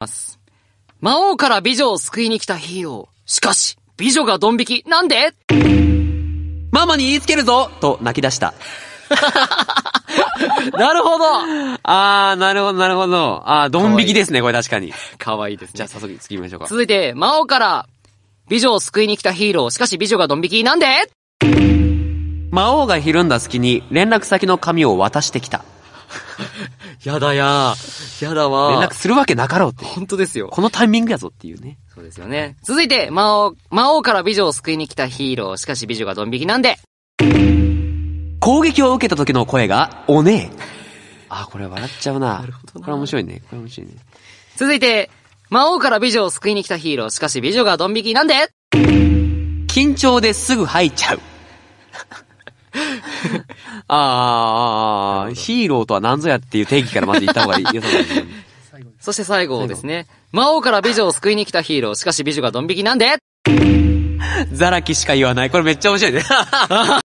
ます。魔王から美女を救いに来たヒーロー。しかし、美女がドン引き、なんでママに言いつけるぞと泣き出した。なるほどああ、なるほど、なるほど。ああ、ドン引きですね、これ確かに。かわいいですね。じゃあ早速次行きましょうか。続いて、魔王から美女を救いに来たヒーロー。しかし美女がドン引き、なんで魔王がひるんだ隙に連絡先の紙を渡してきた。やだやー。やだわ。連絡するわけなかろうって。本当ですよ。このタイミングやぞっていうね。そうですよね。続いて、魔王、魔王から美女を救いに来たヒーロー。しかし美女がドン引きなんで。攻撃を受けた時の声が、おねえ。あ、これ笑っちゃうな。なるほどこれ面白いね。これ面白いね。続いて、魔王から美女を救いに来たヒーロー。しかし美女がドン引きなんで緊張ですぐ吐いちゃう。あああ、あヒーローとは何ぞやっていう定義からまず言った方がいい。そして最後ですね。魔王から美女を救いに来たヒーロー。しかし美女がドン引きなんでザラキしか言わない。これめっちゃ面白いね。